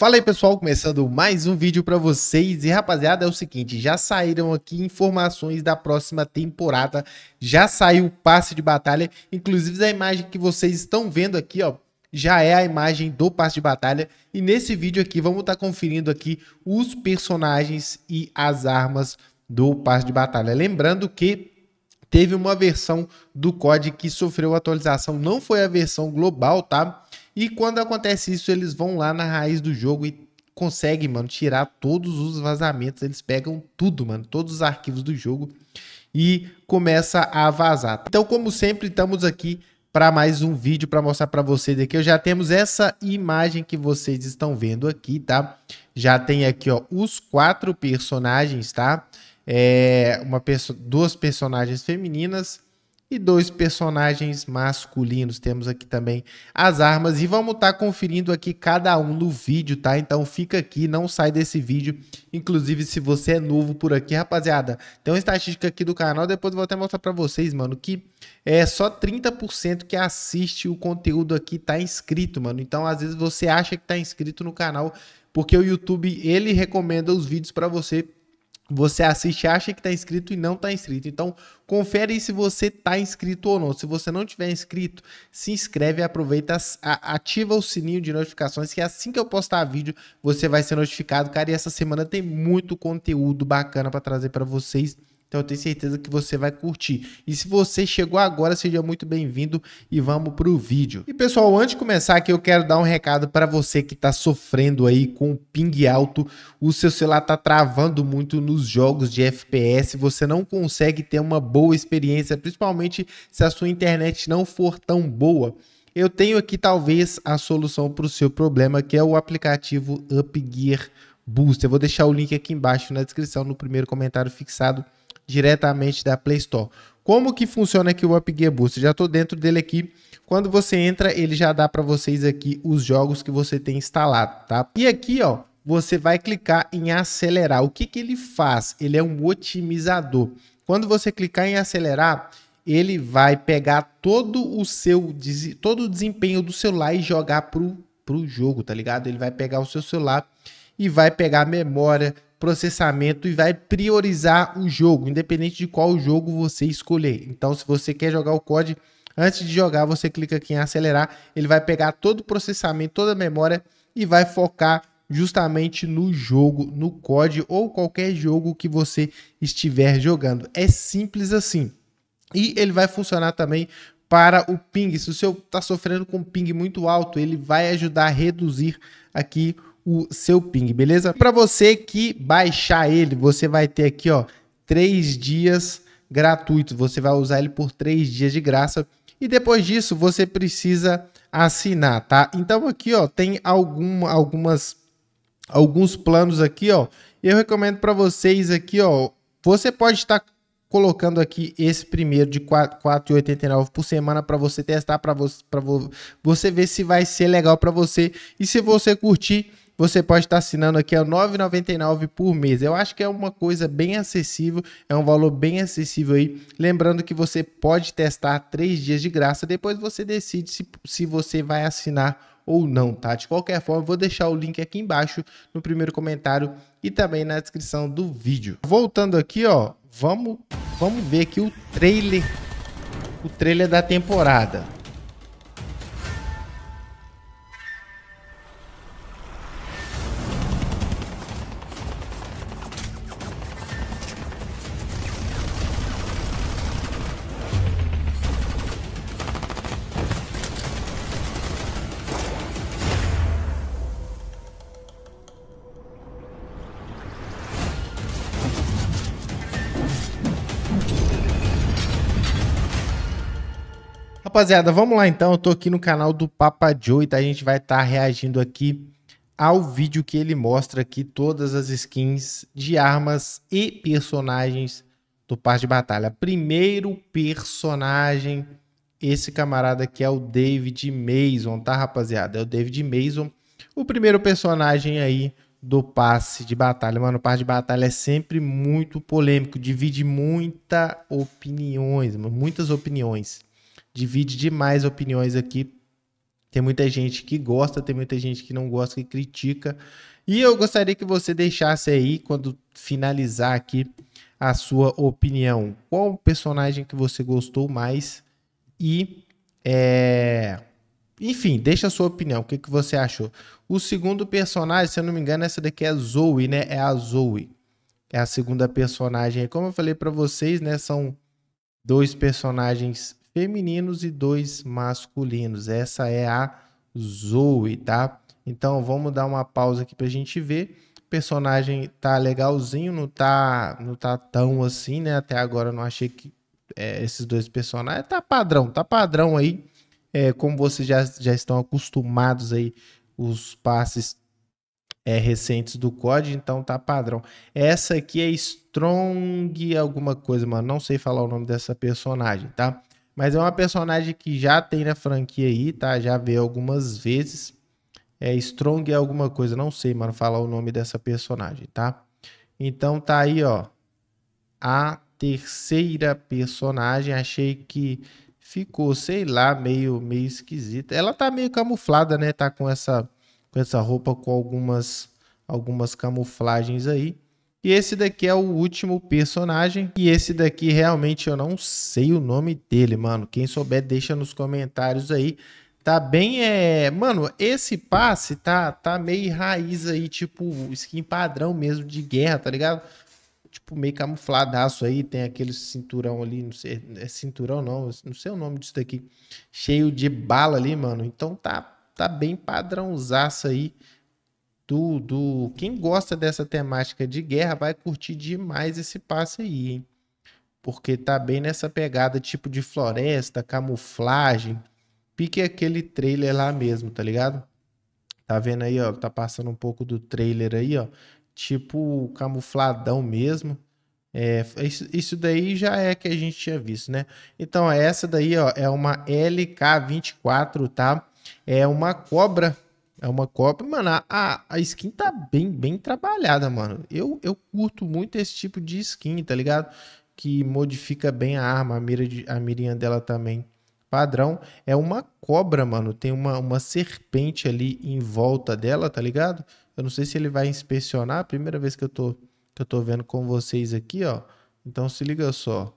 Fala aí pessoal, começando mais um vídeo para vocês. E rapaziada, é o seguinte, já saíram aqui informações da próxima temporada, já saiu o passe de batalha, inclusive a imagem que vocês estão vendo aqui, ó, já é a imagem do passe de batalha e nesse vídeo aqui vamos estar tá conferindo aqui os personagens e as armas do passe de batalha. Lembrando que teve uma versão do COD que sofreu atualização, não foi a versão global, tá? E quando acontece isso, eles vão lá na raiz do jogo e conseguem, mano, tirar todos os vazamentos. Eles pegam tudo, mano, todos os arquivos do jogo e começa a vazar. Então, como sempre, estamos aqui para mais um vídeo para mostrar para vocês aqui. Já temos essa imagem que vocês estão vendo aqui, tá? Já tem aqui, ó, os quatro personagens, tá? É, uma perso duas personagens femininas e dois personagens masculinos. Temos aqui também as armas e vamos estar tá conferindo aqui cada um no vídeo, tá? Então fica aqui, não sai desse vídeo. Inclusive, se você é novo por aqui, rapaziada, tem uma estatística aqui do canal, depois vou até mostrar para vocês, mano, que é só 30% que assiste o conteúdo aqui tá inscrito, mano. Então, às vezes você acha que tá inscrito no canal, porque o YouTube ele recomenda os vídeos para você você assiste, acha que está inscrito e não está inscrito. Então, confere se você está inscrito ou não. Se você não tiver inscrito, se inscreve, e aproveita, ativa o sininho de notificações, que é assim que eu postar vídeo, você vai ser notificado, cara. E essa semana tem muito conteúdo bacana para trazer para vocês. Então eu tenho certeza que você vai curtir. E se você chegou agora, seja muito bem-vindo e vamos para o vídeo. E pessoal, antes de começar aqui, eu quero dar um recado para você que está sofrendo aí com o ping alto. O seu celular está travando muito nos jogos de FPS. Você não consegue ter uma boa experiência, principalmente se a sua internet não for tão boa. Eu tenho aqui talvez a solução para o seu problema, que é o aplicativo Upgear Boost. Eu vou deixar o link aqui embaixo na descrição, no primeiro comentário fixado diretamente da Play Store. Como que funciona aqui o UpGear Gear Boost? Já estou dentro dele aqui. Quando você entra, ele já dá para vocês aqui os jogos que você tem instalado, tá? E aqui, ó, você vai clicar em acelerar. O que, que ele faz? Ele é um otimizador. Quando você clicar em acelerar, ele vai pegar todo o seu todo o desempenho do celular e jogar pro, pro jogo, tá ligado? Ele vai pegar o seu celular e vai pegar a memória, processamento e vai priorizar o jogo, independente de qual jogo você escolher. Então, se você quer jogar o COD, antes de jogar, você clica aqui em acelerar, ele vai pegar todo o processamento, toda a memória e vai focar justamente no jogo, no COD ou qualquer jogo que você estiver jogando. É simples assim. E ele vai funcionar também para o ping. Se o seu está sofrendo com ping muito alto, ele vai ajudar a reduzir aqui o o seu ping, beleza? Para você que baixar ele, você vai ter aqui, ó, três dias gratuito. Você vai usar ele por três dias de graça. E depois disso, você precisa assinar, tá? Então aqui, ó, tem algum, algumas, alguns planos aqui, ó. Eu recomendo para vocês aqui, ó. Você pode estar colocando aqui esse primeiro de 4,89 por semana para você testar, para você, vo você ver se vai ser legal para você. E se você curtir, você pode estar assinando aqui a 9,99 por mês. Eu acho que é uma coisa bem acessível, é um valor bem acessível aí. Lembrando que você pode testar três dias de graça, depois você decide se, se você vai assinar ou não, tá? De qualquer forma, vou deixar o link aqui embaixo no primeiro comentário e também na descrição do vídeo. Voltando aqui, ó, vamos, vamos ver aqui o trailer, o trailer da temporada. Rapaziada, vamos lá então. Eu tô aqui no canal do Papa Joe e tá? a gente vai estar tá reagindo aqui ao vídeo que ele mostra aqui todas as skins de armas e personagens do par de batalha. Primeiro personagem, esse camarada aqui é o David Mason, tá rapaziada? É o David Mason, o primeiro personagem aí do passe de batalha. Mano, o passe de batalha é sempre muito polêmico, divide muita opiniões, muitas opiniões divide demais opiniões aqui. Tem muita gente que gosta, tem muita gente que não gosta, que critica. E eu gostaria que você deixasse aí, quando finalizar aqui, a sua opinião. Qual o personagem que você gostou mais? E, é... enfim, deixa a sua opinião. O que, que você achou? O segundo personagem, se eu não me engano, essa daqui é a Zoe, né? É a Zoe. É a segunda personagem. Como eu falei para vocês, né? São dois personagens femininos e dois masculinos. Essa é a Zoe, tá? Então vamos dar uma pausa aqui para a gente ver. O personagem tá legalzinho, não tá, não tá tão assim, né? Até agora eu não achei que é, esses dois personagens tá padrão, tá padrão aí. É, como vocês já, já estão acostumados aí, os passes é, recentes do COD, então tá padrão. Essa aqui é Strong alguma coisa, mano. Não sei falar o nome dessa personagem, tá? Mas é uma personagem que já tem na franquia aí, tá? Já veio algumas vezes. É Strong é alguma coisa, não sei, mano, falar o nome dessa personagem, tá? Então tá aí, ó. A terceira personagem, achei que ficou, sei lá, meio meio esquisita. Ela tá meio camuflada, né? Tá com essa com essa roupa com algumas algumas camuflagens aí. E esse daqui é o último personagem. E esse daqui realmente eu não sei o nome dele, mano. Quem souber, deixa nos comentários aí. Tá bem, é... Mano, esse passe tá, tá meio raiz aí, tipo skin padrão mesmo de guerra, tá ligado? Tipo, meio camufladaço aí. Tem aquele cinturão ali, não sei... É cinturão não, não sei o nome disso daqui. Cheio de bala ali, mano. Então tá, tá bem padrãozaço aí do, do. Quem gosta dessa temática de guerra vai curtir demais esse passe aí, hein? Porque tá bem nessa pegada tipo de floresta, camuflagem. Pique aquele trailer lá mesmo, tá ligado? Tá vendo aí, ó? Tá passando um pouco do trailer aí, ó. Tipo camufladão mesmo. É, isso, isso, daí já é que a gente tinha visto, né? Então, essa daí ó, é uma LK24, tá? É uma cobra é uma cópia. Mano, a, a skin tá bem, bem trabalhada, mano. Eu, eu curto muito esse tipo de skin, tá ligado? Que modifica bem a arma, a, mira de, a mirinha dela também. Padrão é uma cobra, mano. Tem uma, uma serpente ali em volta dela, tá ligado? Eu não sei se ele vai inspecionar. Primeira vez que eu tô, que eu tô vendo com vocês aqui, ó. Então se liga só.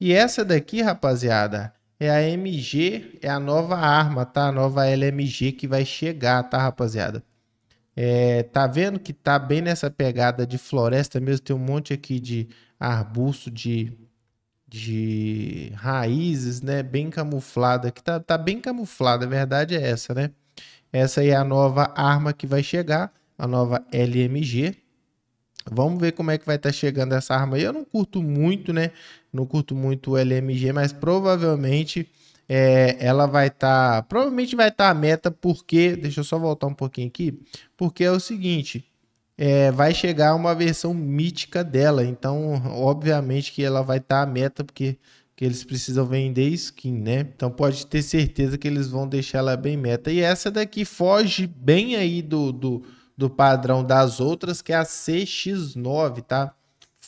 E essa daqui, rapaziada, é a MG, é a nova arma, tá? A nova LMG que vai chegar, tá, rapaziada? É, tá vendo que tá bem nessa pegada de floresta mesmo? Tem um monte aqui de arbusto, de, de raízes, né? Bem camuflada. Aqui tá, tá bem camuflada, a verdade é essa, né? Essa é a nova arma que vai chegar, a nova LMG. Vamos ver como é que vai estar tá chegando essa arma aí. Eu não curto muito, né? Não curto muito o LMG, mas provavelmente é, ela vai estar. Tá, provavelmente vai estar tá a meta, porque. Deixa eu só voltar um pouquinho aqui. Porque é o seguinte. É, vai chegar uma versão mítica dela. Então, obviamente que ela vai estar tá a meta, porque que eles precisam vender skin, né? Então pode ter certeza que eles vão deixar ela bem meta. E essa daqui foge bem aí do, do do padrão das outras, que é a CX9, tá?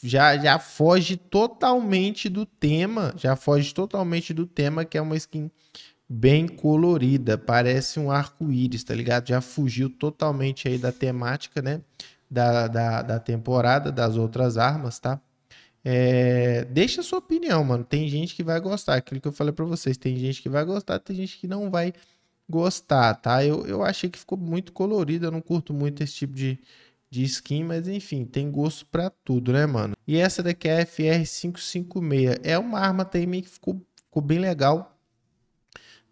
Já, já foge totalmente do tema, já foge totalmente do tema, que é uma skin bem colorida, parece um arco-íris, tá ligado? Já fugiu totalmente aí da temática, né? Da, da, da temporada, das outras armas, tá? É, deixa a sua opinião, mano. Tem gente que vai gostar, aquilo que eu falei para vocês. Tem gente que vai gostar, tem gente que não vai gostar, tá? Eu, eu achei que ficou muito colorido, eu não curto muito esse tipo de, de skin, mas enfim, tem gosto para tudo, né, mano? E essa daqui é a FR556, é uma arma também que ficou, ficou bem legal.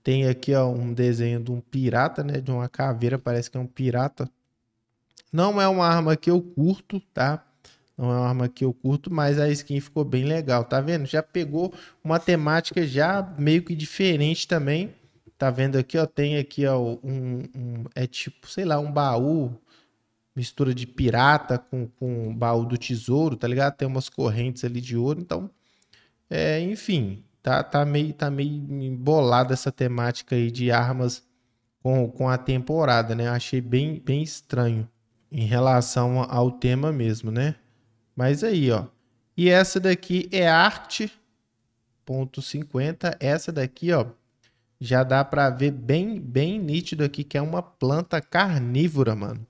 Tem aqui ó, um desenho de um pirata, né, de uma caveira, parece que é um pirata. Não é uma arma que eu curto, tá? Não é uma arma que eu curto, mas a skin ficou bem legal, tá vendo? Já pegou uma temática já meio que diferente também tá vendo aqui, ó, tem aqui, ó, um, um é tipo, sei lá, um baú, mistura de pirata com, com baú do tesouro, tá ligado? Tem umas correntes ali de ouro, então, é, enfim, tá, tá, meio, tá meio embolada essa temática aí de armas com, com a temporada, né? Achei bem, bem estranho em relação ao tema mesmo, né? Mas aí, ó. E essa daqui é arte.50. Essa daqui, ó, já dá para ver bem, bem nítido aqui que é uma planta carnívora, mano.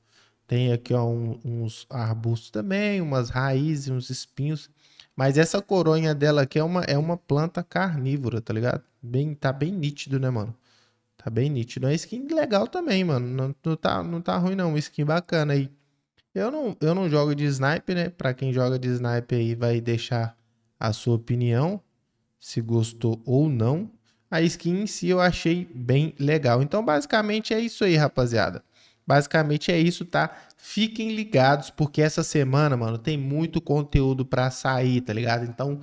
Tem aqui ó, um, uns arbustos também, umas raízes, uns espinhos. Mas essa coronha dela aqui é uma, é uma planta carnívora, tá ligado? Bem, tá bem nítido, né, mano? Tá bem nítido. É skin legal também, mano. Não, não, tá, não tá ruim, não. Skin bacana aí. Eu não, eu não jogo de sniper, né? Pra quem joga de sniper aí, vai deixar a sua opinião. Se gostou ou não a skin em si eu achei bem legal. Então, basicamente é isso aí, rapaziada. Basicamente é isso, tá? Fiquem ligados, porque essa semana, mano, tem muito conteúdo para sair, tá ligado? Então,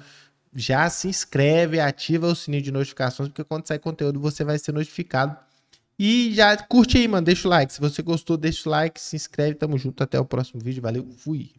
já se inscreve, ativa o sininho de notificações, porque quando sair conteúdo você vai ser notificado. E já curte aí, mano, deixa o like. Se você gostou, deixa o like, se inscreve, tamo junto, até o próximo vídeo. Valeu, fui!